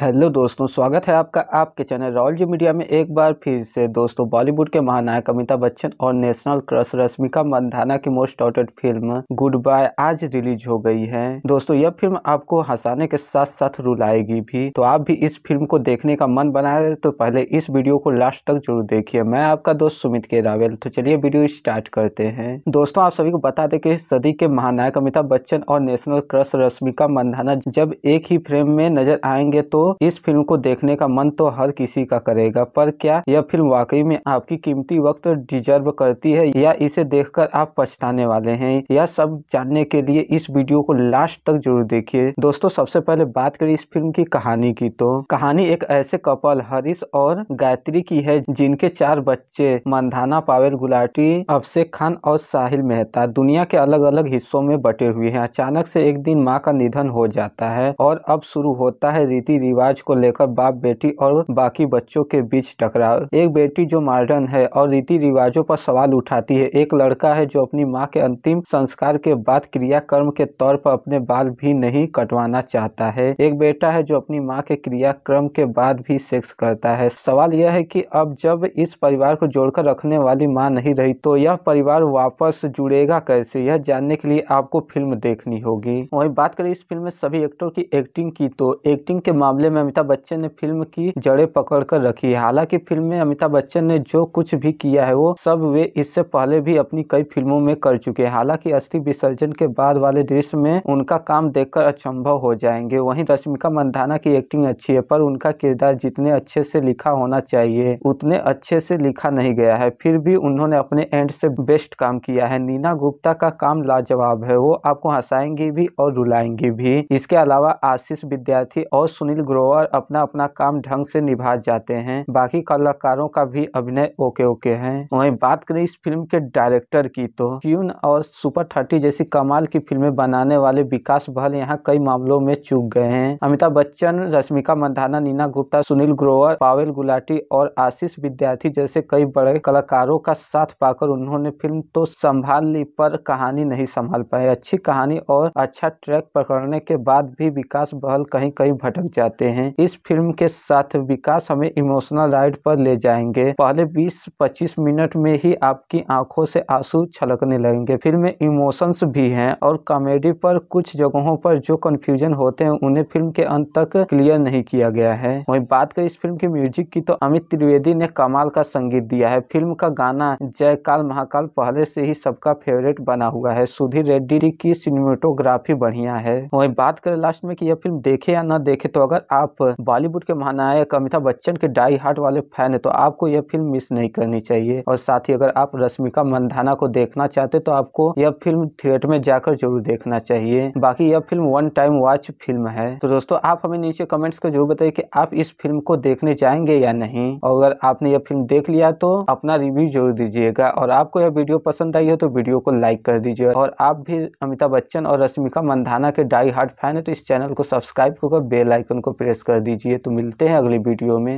hello दोस्तों स्वागत है आपका आपके चैनल रॉयल जी मीडिया में एक बार फिर से दोस्तों बॉलीवुड के महानायक अमिताभ बच्चन और नेशनल क्रश रश्मिका मंदाना की most awaited film goodbye आज रिलीज हो गई है दोस्तों यह फिल्म आपको हंसाने के साथ साथ रुलाएगी भी तो आप भी इस फिल्म को देखने का मन बना रहे तो पहले इस वीडियो को लास्ट तक जरूर देखिए मैं आपका दोस्त सुमित के रावेल तो चलिए वीडियो स्टार्ट करते हैं दोस्तों आप सभी को बता दें कि इस सदी के महानायक अमिताभ बच्चन और नेशनल क्रश रश्मिका मंदाना जब एक ही फ्रेम में नजर आएंगे तो इस फिल्म को देखने का मन तो हर किसी का करेगा पर क्या यह फिल्म वाकई में आपकी कीमती वक्त डिजर्व करती है या इसे देखकर आप पछताने वाले हैं यह सब जानने के लिए इस वीडियो को लास्ट तक जरूर देखिए दोस्तों सबसे पहले बात करें इस फिल्म की कहानी की तो कहानी एक ऐसे कपल हरीश और गायत्री की है जिनके चार बच्चे मंधाना पावेल गुलाटी अभिषेक खान और साहिल मेहता दुनिया के अलग अलग हिस्सों में बटे हुए हैं अचानक से एक दिन माँ का निधन हो जाता है और अब शुरू होता है रीति रिवाज रिवाज को लेकर बाप बेटी और बाकी बच्चों के बीच टकराव एक बेटी जो मॉडर्न है और रीति रिवाजों पर सवाल उठाती है एक लड़का है जो अपनी माँ के अंतिम संस्कार के बाद कर्म के तौर पर अपने बाल भी नहीं कटवाना चाहता है एक बेटा है जो अपनी माँ के क्रियाक्रम के बाद भी सेक्स करता है सवाल यह है की अब जब इस परिवार को जोड़कर रखने वाली माँ नहीं रही तो यह परिवार वापस जुड़ेगा कैसे यह जानने के लिए आपको फिल्म देखनी होगी वही बात करें इस फिल्म में सभी एक्टर की एक्टिंग की तो एक्टिंग के मामले मामले में अमिताभ बच्चन ने फिल्म की जड़े पकड़ कर रखी है हालांकि फिल्म में अमिताभ बच्चन ने जो कुछ भी किया है वो सब वे इससे पहले भी अपनी कई फिल्मों में कर चुके हैं हालांकि अस्थि विसर्जन के बाद वाले दृश्य में उनका काम देखकर अचंभव हो जाएंगे वहीं रश्मिका मंदाना की एक्टिंग अच्छी है पर उनका किरदार जितने अच्छे से लिखा होना चाहिए उतने अच्छे से लिखा नहीं गया है फिर भी उन्होंने अपने एंड से बेस्ट काम किया है नीना गुप्ता का काम लाजवाब है वो आपको हंसाएंगी भी और रुलाएंगी भी इसके अलावा आशीष विद्यार्थी और सुनील ग्रोह ग्रोवर अपना अपना काम ढंग से निभा जाते हैं बाकी कलाकारों का भी अभिनय ओके ओके है वही बात करें इस फिल्म के डायरेक्टर की तो क्यून और सुपर थर्टी जैसी कमाल की फिल्में बनाने वाले विकास बहल यहाँ कई मामलों में चूक गए हैं अमिताभ बच्चन रश्मिका मंधाना नीना गुप्ता सुनील ग्रोवर पावेल गुलाटी और आशीष विद्यार्थी जैसे कई बड़े कलाकारों का साथ पाकर उन्होंने फिल्म तो संभाल ली पर कहानी नहीं संभाल पाई अच्छी कहानी और अच्छा ट्रैक पकड़ने के बाद भी विकास बहल कहीं कहीं भटक जाते जाते हैं इस फिल्म के साथ विकास हमें इमोशनल राइड पर ले जाएंगे पहले 20-25 मिनट में ही आपकी आंखों से आंसू छलकने लगेंगे फिल्म में इमोशंस भी हैं और कॉमेडी पर कुछ जगहों पर जो कंफ्यूजन होते हैं उन्हें फिल्म के अंत तक क्लियर नहीं किया गया है वही बात करें इस फिल्म के म्यूजिक की तो अमित त्रिवेदी ने कमाल का संगीत दिया है फिल्म का गाना जयकाल महाकाल पहले से ही सबका फेवरेट बना हुआ है सुधीर रेड्डी की सिनेमेटोग्राफी बढ़िया है वही बात करें लास्ट में कि यह फिल्म देखे या न देखे तो अगर आप बॉलीवुड के महानायक अमिताभ बच्चन के डाई हार्ट वाले फैन है तो आपको यह फिल्म मिस नहीं करनी चाहिए और साथ ही अगर आप रश्मिका मंदाना को देखना चाहते तो आपको यह फिल्म थिएटर में जाकर जरूर देखना चाहिए बाकी यह film one time watch film है तो दोस्तों आप हमें नीचे कमेंट्स कर जरूर बताइए कि आप इस फिल्म को देखने जाएंगे या नहीं और अगर आपने यह फिल्म देख लिया तो अपना रिव्यू जरूर दीजिएगा और आपको यह वीडियो पसंद आई हो तो वीडियो को लाइक कर दीजिए और आप भी अमिताभ बच्चन और रश्मिका मंदाना के डाई हार्ट फैन है तो इस चैनल को सब्सक्राइब करके बेल आइकन को प्रेस कर दीजिए तो मिलते हैं अगले वीडियो में